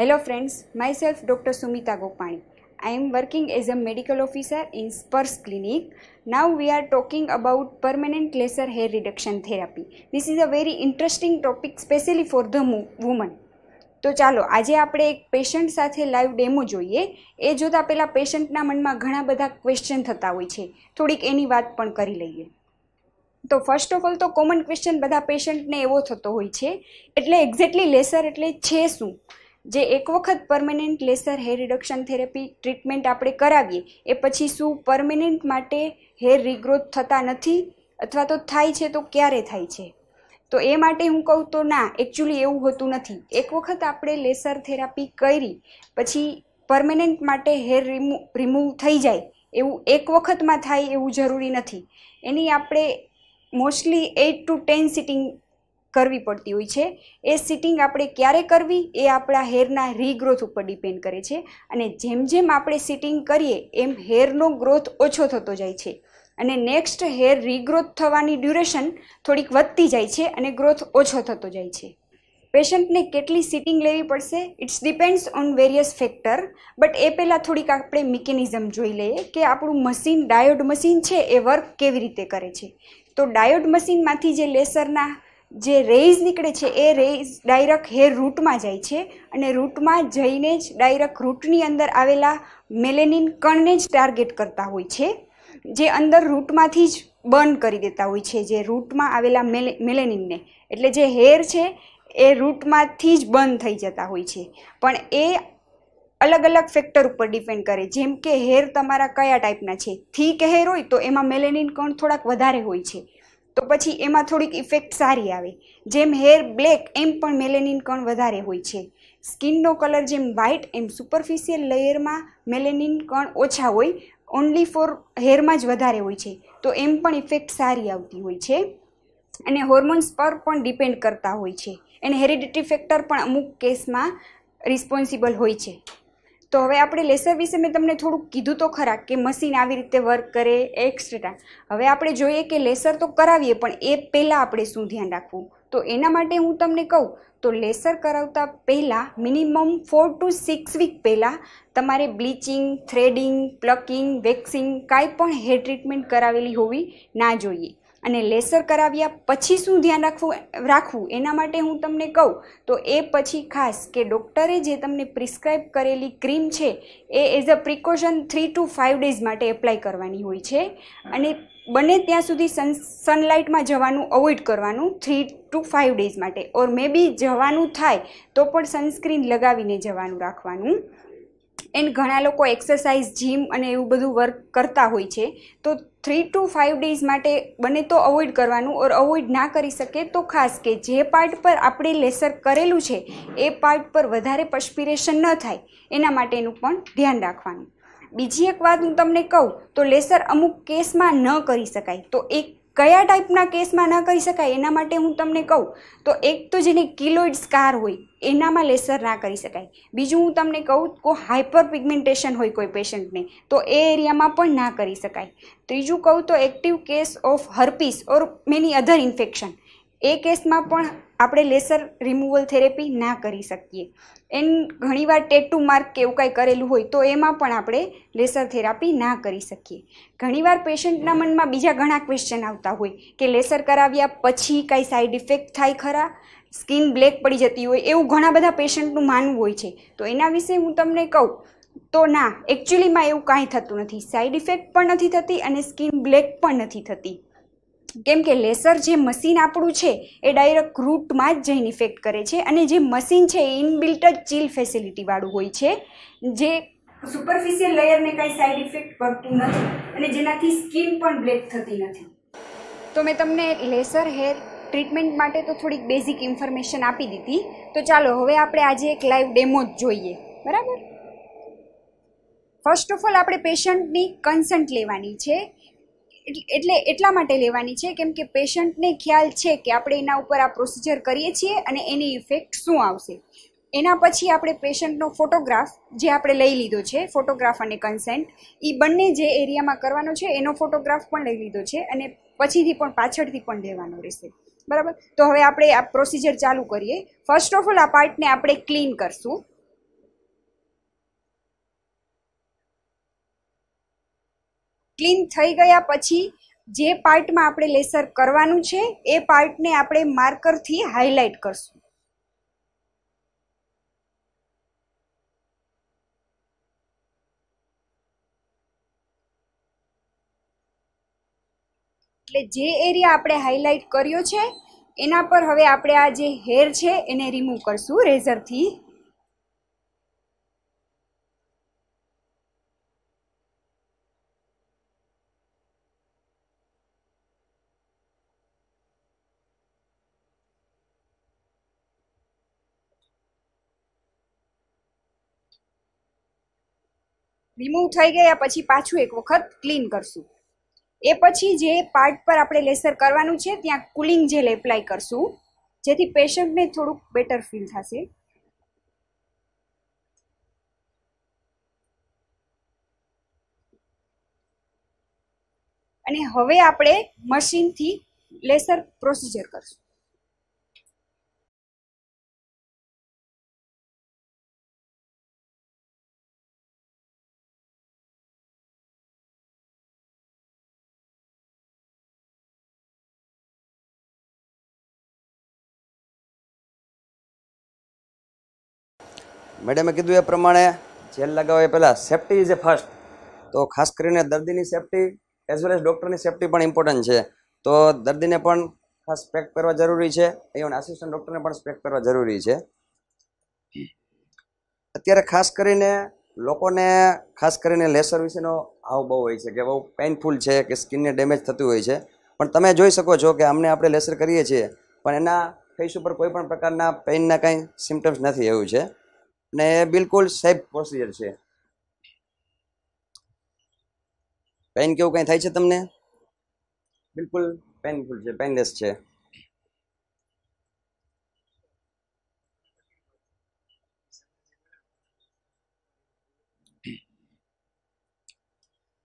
Hello friends, myself Dr. Sumita Gopani. I am working as a medical officer in Spurs Clinic. Now we are talking about permanent laser hair reduction therapy. This is a very interesting topic especially for the woman. તો ચાલો આજે આપણે એક patient સાથે live demo જોઈએ એ જોતાં પહેલાં પેશન્ટના મનમાં ઘણા બધા ક્વેશ્ચન થતા હોય છે થોડીક એની વાત પણ કરી લઈએ તો ફર્સ્ટ ઓફ ઓલ તો કોમન ક્વેશ્ચન બધા પેશન્ટને એવો થતો હોય છે એટલે એક્ઝેક્ટલી લેસર એટલે છે શું જે એક વખત permanent laser hair reduction therapy treatment આપણે કરાવીએ એ પછી શું પરમેનન્ટ માટે હેર રિગ્રોથ થતા નથી અથવા તો થાય છે તો ક્યારે થાય છે તો એ માટે હું કહું તો ના એકચ્યુઅલી એવું હોતું નથી એક વખત આપણે લેસર થેરાપી કરી પછી પરમેનન્ટ માટે હેર રિમૂ રિમૂવ થઈ જાય એવું એક વખતમાં થાય એવું જરૂરી નથી એની આપણે mostly eight to ten sitting કરવી પડતી હોય છે એ સિટિંગ આપણે ક્યારે કરવી એ આપણા હેરના રીગ્રોથ ઉપર ડિપેન્ડ કરે છે અને જેમ જેમ આપણે સિટિંગ કરીએ એમ હેરનો ગ્રોથ ઓછો થતો જાય છે અને નેક્સ્ટ હેર રીગ્રોથ થવાની ડ્યુરેશન થોડીક વધતી જાય છે અને ગ્રોથ ઓછો થતો જાય છે પેશન્ટને કેટલી સિટિંગ લેવી પડશે it's depends on various factor but એ પહેલાં થોડીક આપણે મિકેનિઝમ જોઈ લઈએ કે આપણું મશીન ડાયોડ મશીન છે એ વર્ક કેવી રીતે કરે છે તો ડાયોડ મશીનમાંથી જે લેસરના જે રેઝ નીકળે છે એ રેઝ ડાયરેક હેર રૂટમાં જાય છે અને રૂટમાં જઈને જ ડાયરેક રૂટની અંદર આવેલા મેલેનિન કણને જ ટાર્ગેટ કરતા હોય છે જે અંદર રૂટમાંથી જ બર્ન કરી દેતા હોય છે જે રૂટમાં આવેલા મેલે મેલેનિનને એટલે જે હેર છે એ રૂટમાંથી જ બંધ થઈ જતા હોય છે પણ એ અલગ અલગ ફેક્ટર ઉપર ડિપેન્ડ કરે જેમ કે હેર તમારા કયા ટાઈપના છે થીક હેર હોય તો એમાં મેલેનિન કણ થોડાક વધારે હોય છે તો પછી એમાં થોડીક ઇફેક્ટ સારી આવે જેમ હેર બ્લેક એમ પણ મેલેનિન કણ વધારે હોય છે સ્કિનનો કલર જેમ વ્હાઇટ એમ સુપરફિશિયલ લેયરમાં મેલેનિન કણ ઓછા હોય ઓન્લી ફોર હેરમાં જ વધારે હોય છે તો એમ પણ ઇફેક્ટ સારી આવતી હોય છે અને હોર્મોન્સ પર પણ ડિપેન્ડ કરતા હોય છે એને હેરિડિટી ફેક્ટર પણ અમુક કેસમાં રિસ્પોન્સિબલ હોય છે તો હવે આપણે લેસર વિશે મેં તમને થોડુંક કીધું તો ખરા કે મશીન આવી રીતે વર્ક કરે એક્સ્ટ્રા હવે આપણે જોઈએ કે લેસર તો કરાવીએ પણ એ પહેલાં આપણે શું ધ્યાન રાખવું તો એના માટે હું તમને કહું તો લેસર કરાવતા પહેલાં minimum four to six week પહેલાં તમારે બ્લીચિંગ થ્રેડિંગ પ્લકિંગ વેક્સિંગ કાંઈ પણ હેર ટ્રીટમેન્ટ કરાવેલી હોવી ના જોઈએ અને લેસર કરાવ્યા પછી શું ધ્યાન રાખવું રાખવું એના માટે હું તમને કહું તો એ પછી ખાસ કે ડૉક્ટરે જે તમને પ્રિસ્ક્રાઇબ કરેલી ક્રીમ છે એ as a precaution three to five days માટે એપ્લાય કરવાની હોય છે અને બને ત્યાં સુધી સન સનલાઇટમાં જવાનું અવોઇડ કરવાનું થ્રી ટુ ફાઇવ ડેઝ માટે ઓર મે બી જવાનું થાય તો પણ સનસ્ક્રીન લગાવીને જવાનું રાખવાનું એન્ડ ઘણા લોકો એક્સરસાઇઝ જીમ અને એવું બધું વર્ક કરતા હોય છે તો થ્રી ટુ ફાઇવ ડેઝ માટે બને તો અવોઇડ કરવાનું ઓર અવોઇડ ના કરી શકે તો ખાસ કે જે પાર્ટ પર આપણે લેસર કરેલું છે એ પાર્ટ પર વધારે પર્સ્પિરેશન ન થાય એના માટેનું પણ ધ્યાન રાખવાનું બીજી એક વાત હું તમને કહું તો લેસર અમુક કેસમાં ન કરી શકાય તો એક કયા ટાઈપના કેસમાં ન કરી શકાય એના માટે હું તમને કહું તો એક તો જેને કિલોઇડ સ્કાર હોય એનામાં લેસર ના કરી શકાય બીજું હું તમને કહું કો હાઇપર પિગમેન્ટેશન હોય કોઈ પેશન્ટને તો એ એરિયામાં પણ ના કરી શકાય ત્રીજું કહું તો active case of herpes or many other infection એ કેસમાં પણ આપણે લેસર રિમૂવલ થેરેપી ના કરી શકીએ એન ઘણીવાર ટેટુ માર્ક કે એવું કાંઈ કરેલું હોય તો એમાં પણ આપણે લેસર થેરાપી ના કરી શકીએ ઘણીવાર પેશન્ટના મનમાં બીજા ઘણા ક્વેશ્ચન આવતા હોય કે લેસર કરાવ્યા પછી કાંઈ સાઇડ ઇફેક્ટ થાય ખરા સ્કિન બ્લેક પડી જતી હોય એવું ઘણા બધા પેશન્ટનું માનવું હોય છે તો એના વિશે હું તમને કહું તો ના એકચ્યુઅલીમાં એવું કાંઈ થતું નથી સાઈડ ઇફેક્ટ પણ નથી થતી અને સ્કિન બ્લેક પણ નથી થતી કેમ કે લેસર જે મશીન આપણું છે એ ડાયરેક્ટ રૂટમાં જ જઈને ઇફેક્ટ કરે છે અને જે મશીન છે એ ઇનબિલ્ટ જ ચીલ ફેસિલિટીવાળું હોય છે જે સુપરફિશિયલ લેયરને કાંઈ સાઇડ ઇફેક્ટ કરતું નથી અને જેનાથી સ્કીન પણ બ્લેક થતી નથી તો મેં તમને લેસર હેર ટ્રીટમેન્ટ માટે તો થોડીક બેઝિક ઇન્ફોર્મેશન આપી દીધી તો ચાલો હવે આપણે આજે એક લાઈવ ડેમો જ જોઈએ બરાબર ફર્સ્ટ ઓફ ઓલ આપણે પેશન્ટની કન્સન્ટ લેવાની છે એટલે એટલા માટે લેવાની છે કેમ કે પેશન્ટને ખ્યાલ છે કે આપણે એના ઉપર આ પ્રોસિજર કરીએ છીએ અને એની ઇફેક્ટ શું આવશે એના પછી આપણે પેશન્ટનો ફોટોગ્રાફ જે આપણે લઈ લીધો છે ફોટોગ્રાફ અને કન્સેન્ટ એ બંને જે એરિયામાં કરવાનો છે એનો ફોટોગ્રાફ પણ લઈ લીધો છે અને પછીથી પણ પાછળથી પણ લેવાનો રહેશે બરાબર તો હવે આપણે આ પ્રોસિજર ચાલુ કરીએ ફર્સ્ટ ઓફ ઓલ આ પાર્ટને આપણે ક્લીન કરશું ક્લીન થઈ ગયા પછી જે પાર્ટમાં આપણે લેસર કરવાનું છે એ પાર્ટને આપણે માર્કરથી હાઇલાઇટ કરશું એટલે જે એરિયા આપણે હાઇલાઇટ કર્યો છે એના પર હવે આપણે આ જે હેર છે એને રિમૂવ કરશું રેઝરથી રિમૂવ થઈ ગયા પછી પાછું એક વખત ક્લીન કરશું એ પછી જે પાર્ટ પર આપણે લેસર કરવાનું છે ત્યાં કુલિંગ જેલ એપ્લાય કરશું જેથી પેશન્ટને થોડુંક બેટર ફીલ થશે અને હવે આપણે મશીનથી લેસર પ્રોસિજર કરશું મેડમે કીધું એ પ્રમાણે જેલ લગાવવા એ પહેલાં સેફટી ઇઝ એ ફર્સ્ટ તો ખાસ કરીને દર્દીની સેફટી એઝ વેલ એઝ ડૉક્ટરની સેફટી પણ ઇમ્પોર્ટન્ટ છે તો દર્દીને પણ ખાસ પેક કરવા જરૂરી છે ઇવન આસિસ્ટન્ટ ડૉક્ટરને પણ પેક કરવા જરૂરી છે અત્યારે ખાસ કરીને લોકોને ખાસ કરીને લેસર વિશેનો હાવ બહુ હોય છે કે બહુ પેઇનફુલ છે કે સ્કિનને ડેમેજ થતું હોય છે પણ તમે જોઈ શકો છો કે અમને આપણે લેસર કરીએ છીએ પણ એના ફેસ ઉપર કોઈ પણ પ્રકારના પેઇનના કાંઈ સિમ્ટમ્સ નથી એવું છે અને બિલકુલ સેફ પ્રોસિજર છે પેન કેવું કંઈ થાય છે તમને બિલકુલ પેનફુલ છે પેનલેસ છે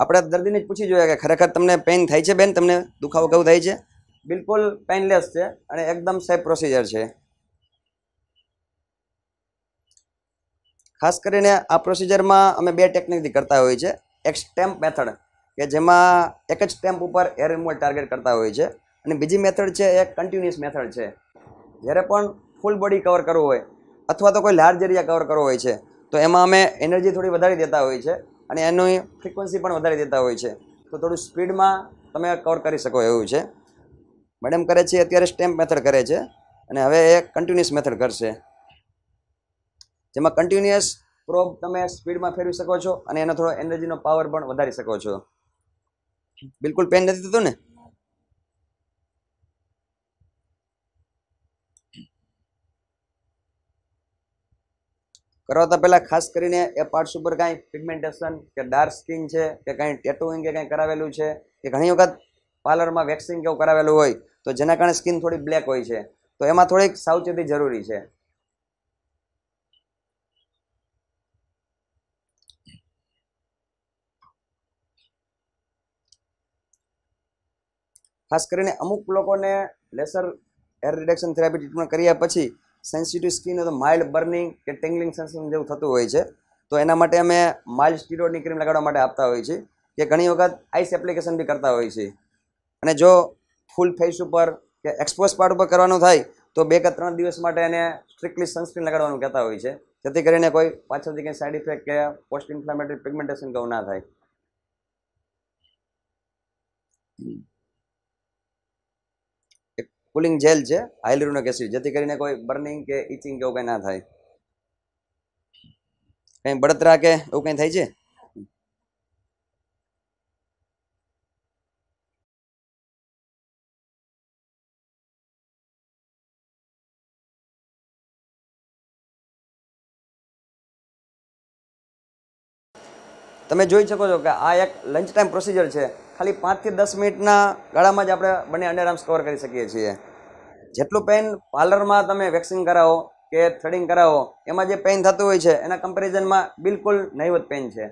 આપણે દર્દીને જ પૂછી જોયા કે ખરેખર તમને પેઇન થાય છે બેન તમને દુખાવો કેવું થાય છે બિલકુલ પેઇનલેસ છે અને એકદમ સેફ પ્રોસિજર છે ખાસ કરીને આ પ્રોસિજરમાં અમે બે ટેકનિકથી કરતા હોઈએ છીએ એક સ્ટેમ્પ મેથડ કે જેમાં એક જ સ્ટેમ્પ ઉપર એર રિમૂવલ ટાર્ગેટ કરતા હોઈએ છે અને બીજી મેથડ છે એ કન્ટિન્યુઅસ મેથડ છે જ્યારે પણ ફૂલ બોડી કવર કરવું હોય અથવા તો કોઈ લાર્જ એરિયા કવર કરવો હોય છે તો એમાં અમે એનર્જી થોડી વધારી દેતા હોઈએ છે અને એની ફ્રિકવન્સી પણ વધારી દેતા હોય છે તો થોડું સ્પીડમાં તમે કવર કરી શકો એવું છે મેડમ કરે છે અત્યારે સ્ટેમ્પ મેથડ કરે છે અને હવે એ કન્ટિન્યુઅસ મેથડ કરશે જેમાં કન્ટિન્યુઅસ પ્રોબ તમે સ્પીડમાં ફેરવી શકો છો અને એનો થોડો એનર્જીનો પાવર પણ વધારી શકો છો બિલકુલ પેન નથી થતું ને કરાવતા પહેલાં ખાસ કરીને એ પાર્ટ્સ ઉપર કાંઈ પિગમેન્ટેશન કે ડાર્ક સ્કિન છે કે કાંઈ ટેટુઇંગ કે કાંઈ કરાવેલું છે કે ઘણી વખત પાર્લરમાં વેક્સિંગ કેવું કરાવેલું હોય તો જેના કારણે સ્કિન થોડી બ્લેક હોય છે તો એમાં થોડીક સાવચેતી જરૂરી છે ખાસ કરીને અમુક લોકોને laser hair reduction therapy treatment કર્યા પછી સેન્સિટિવ સ્કિન તો માઇલ્ડ બર્નિંગ કે ટેંગલિંગ સેન્સેશન જેવું થતું હોય છે તો એના માટે અમે માઇલ્ડ સ્ટીરોડની ક્રીમ લગાડવા માટે આપતા હોઈએ છીએ કે ઘણી વખત આઈસ એપ્લિકેશન બી કરતા હોઈએ છીએ અને જો ફૂલ ફેસ ઉપર કે એક્સપોઝ પાર્ટ ઉપર કરવાનું થાય તો બે કે ત્રણ દિવસ માટે એને સ્ટ્રિક્ટલી સનસ્ક્રીન લગાડવાનું કહેતા હોય છે જેથી કરીને કોઈ પાછળથી કંઈ સાઇડ ઇફેક્ટ કે પોસ્ટ ઇન્ફ્લામેટરી પિગમેન્ટેશન કહું ના થાય કુલિંગ જેલ છે હાઇલરૂનિક એસિડ જેથી કરીને કોઈ બર્નિંગ કે ઇચિંગ કે એવું કંઈ ના થાય કંઈ બળતરા કે એવું કંઈ થાય છે તમે જોઈ શકો છો કે આ એક લંચ ટાઈમ પ્રોસિજર છે ખાલી પાંચથી દસ મિનિટના ગાળામાં જ આપણે બંને અંડરઆર્મ્સ કવર કરી શકીએ છીએ જેટલું પેઇન પાર્લરમાં તમે વેક્સિંગ કરાવો કે થ્રેડિંગ કરાવો એમાં જે પેઇન થતું હોય છે એના કમ્પેરિઝનમાં બિલકુલ નહીવત પેઇન છે